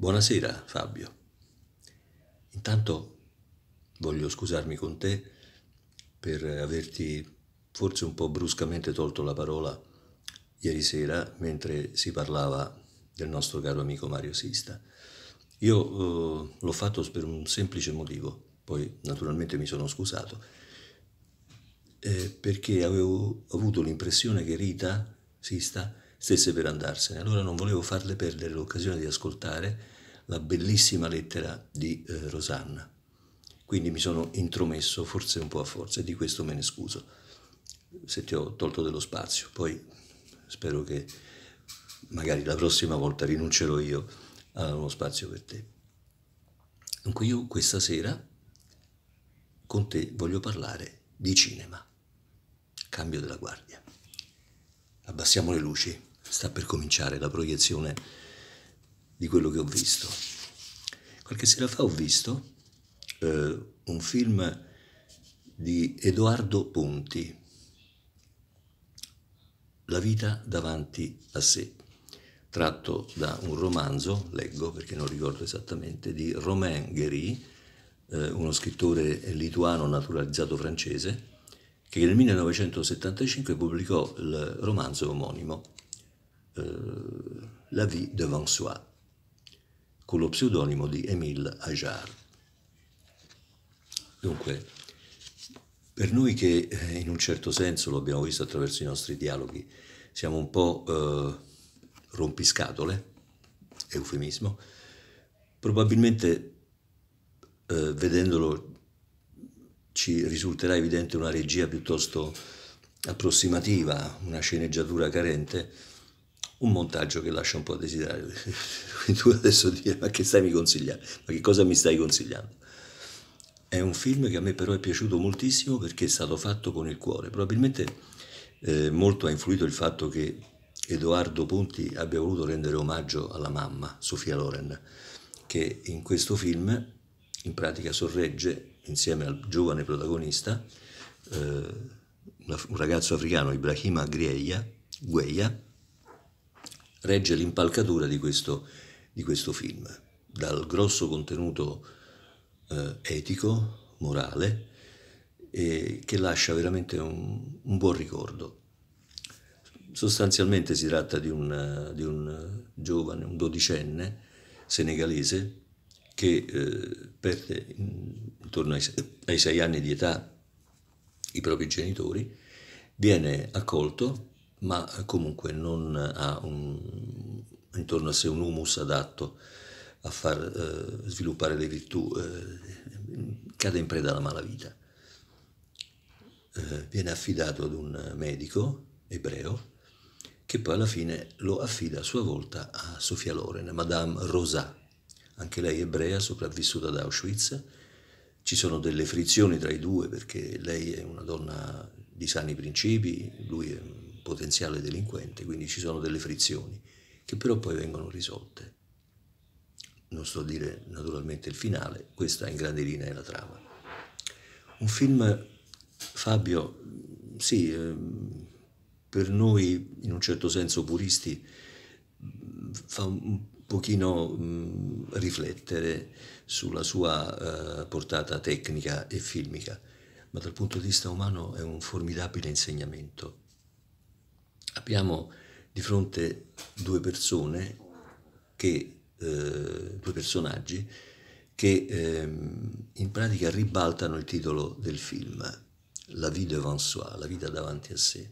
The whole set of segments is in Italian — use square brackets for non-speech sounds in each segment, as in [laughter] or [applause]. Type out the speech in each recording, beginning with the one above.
Buonasera Fabio. Intanto voglio scusarmi con te per averti forse un po' bruscamente tolto la parola ieri sera mentre si parlava del nostro caro amico Mario Sista. Io eh, l'ho fatto per un semplice motivo, poi naturalmente mi sono scusato, eh, perché avevo avuto l'impressione che Rita Sista stesse per andarsene. Allora non volevo farle perdere l'occasione di ascoltare la bellissima lettera di eh, Rosanna. Quindi mi sono intromesso, forse un po' a forza, e di questo me ne scuso, se ti ho tolto dello spazio. Poi spero che magari la prossima volta rinuncerò io a uno spazio per te. Dunque io questa sera con te voglio parlare di cinema. Cambio della guardia. Abbassiamo le luci sta per cominciare la proiezione di quello che ho visto. Qualche sera fa ho visto eh, un film di Edoardo Ponti, La vita davanti a sé, tratto da un romanzo, leggo perché non ricordo esattamente, di Romain Guéry, eh, uno scrittore lituano naturalizzato francese, che nel 1975 pubblicò il romanzo omonimo eh, La vie de soi, con lo pseudonimo di Émile Ajar. Dunque, per noi che eh, in un certo senso, lo abbiamo visto attraverso i nostri dialoghi, siamo un po' eh, rompiscatole, eufemismo, probabilmente eh, vedendolo ci risulterà evidente una regia piuttosto approssimativa, una sceneggiatura carente, un montaggio che lascia un po' a desiderare. [laughs] tu adesso dire, ma che stai mi consigliando? Ma che cosa mi stai consigliando? È un film che a me però è piaciuto moltissimo perché è stato fatto con il cuore. Probabilmente eh, molto ha influito il fatto che Edoardo Ponti abbia voluto rendere omaggio alla mamma, Sofia Loren, che in questo film in pratica sorregge insieme al giovane protagonista, eh, un ragazzo africano, Ibrahima Greia, Gueia, regge l'impalcatura di questo, di questo film, dal grosso contenuto eh, etico, morale, eh, che lascia veramente un, un, buon ricordo. Sostanzialmente si tratta di un, di un giovane, un dodicenne senegalese, che eh, perde intorno ai, ai sei anni di età i propri genitori, viene accolto ma comunque non ha un, intorno a sé un humus adatto a far eh, sviluppare le virtù, eh, cade in preda alla malavita. Eh, viene affidato ad un medico ebreo che poi alla fine lo affida a sua volta a Sofia Loren, Madame Rosà, anche lei ebrea sopravvissuta ad Auschwitz. Ci sono delle frizioni tra i due perché lei è una donna di sani principi, lui è un potenziale delinquente, quindi ci sono delle frizioni che però poi vengono risolte. Non sto a dire naturalmente il finale, questa in grandi linee è la trama. Un film, Fabio, sì, ehm, per noi in un certo senso puristi fa un pochino riflettere sulla sua eh, portata tecnica e filmica, ma dal punto di vista umano è un formidabile insegnamento abbiamo di fronte due persone, che, eh, due personaggi, che ehm, in pratica ribaltano il titolo del film, La vie devant soi, la vita davanti a sé.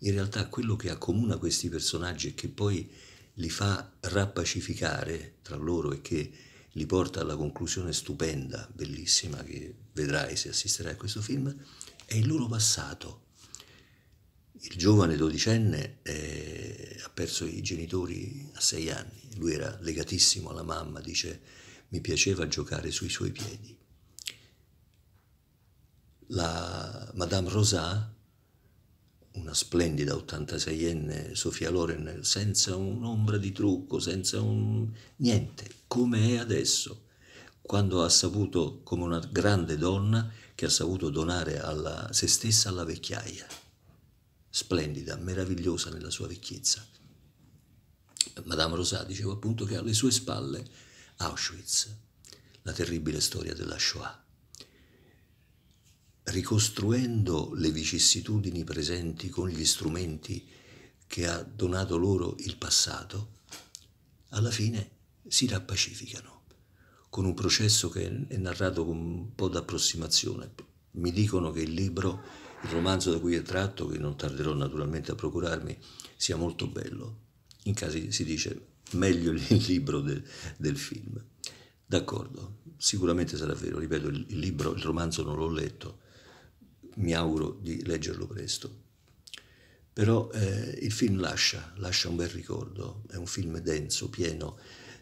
In realtà quello che accomuna questi personaggi e che poi li fa rappacificare tra loro e che li porta alla conclusione stupenda, bellissima, che vedrai se assisterai a questo film, è il loro passato il giovane dodicenne eh, ha perso i genitori a sei anni, lui era legatissimo alla mamma, dice mi piaceva giocare sui suoi piedi. La Madame Rosà, una splendida 86enne Sofia Loren, senza un'ombra di trucco, senza un... niente, come è adesso, quando ha saputo, come una grande donna, che ha saputo donare alla, se stessa alla vecchiaia splendida, meravigliosa nella sua vecchiezza. Madame Rosà diceva appunto che alle sue spalle Auschwitz, la terribile storia della Shoah. Ricostruendo le vicissitudini presenti con gli strumenti che ha donato loro il passato, alla fine si rappacificano con un processo che è narrato con un po' d'approssimazione. Mi dicono che il libro il romanzo da cui è tratto, che non tarderò naturalmente a procurarmi, sia molto bello. In casi si dice meglio il [laughs] libro del, del film. D'accordo, sicuramente sarà vero, ripeto, il, il libro, il romanzo non l'ho letto, mi auguro di leggerlo presto. Però eh, il film lascia, lascia un bel ricordo, è un film denso, pieno,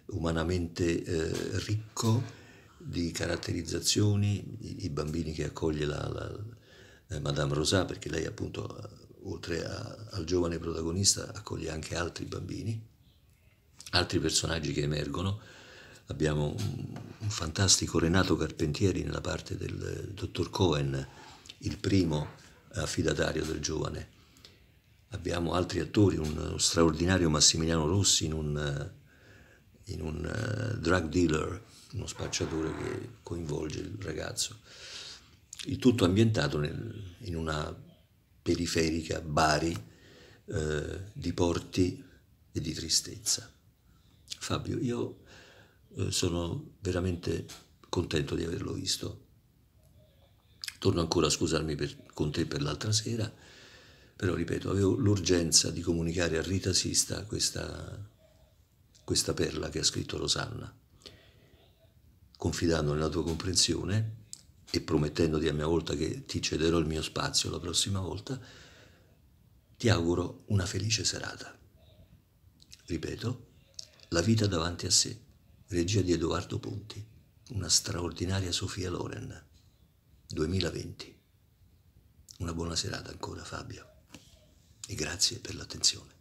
umanamente eh, ricco di caratterizzazioni, i, i, bambini che accoglie la, la eh, Madame Rosà, perché lei appunto, eh, oltre a, al giovane protagonista, accoglie anche altri bambini, altri personaggi che emergono. Abbiamo un, un fantastico Renato Carpentieri nella parte del eh, dottor Cohen, il primo eh, affidatario del giovane. Abbiamo altri attori, un straordinario Massimiliano Rossi in un, in un drug dealer, uno spacciatore che coinvolge il ragazzo. Il tutto ambientato nel, in una periferica Bari eh, di porti e di tristezza. Fabio, io eh, sono veramente contento di averlo visto. Torno ancora a scusarmi per, con te per l'altra sera, però ripeto, avevo l'urgenza di comunicare a Rita Sista questa, questa perla che ha scritto Rosanna, confidando nella tua comprensione e promettendoti a mia volta che ti cederò il mio spazio la prossima volta, ti auguro una felice serata. Ripeto, La vita davanti a sé, regia di Edoardo Ponti, una straordinaria Sofia Loren, 2020. Una buona serata ancora Fabio e grazie per l'attenzione.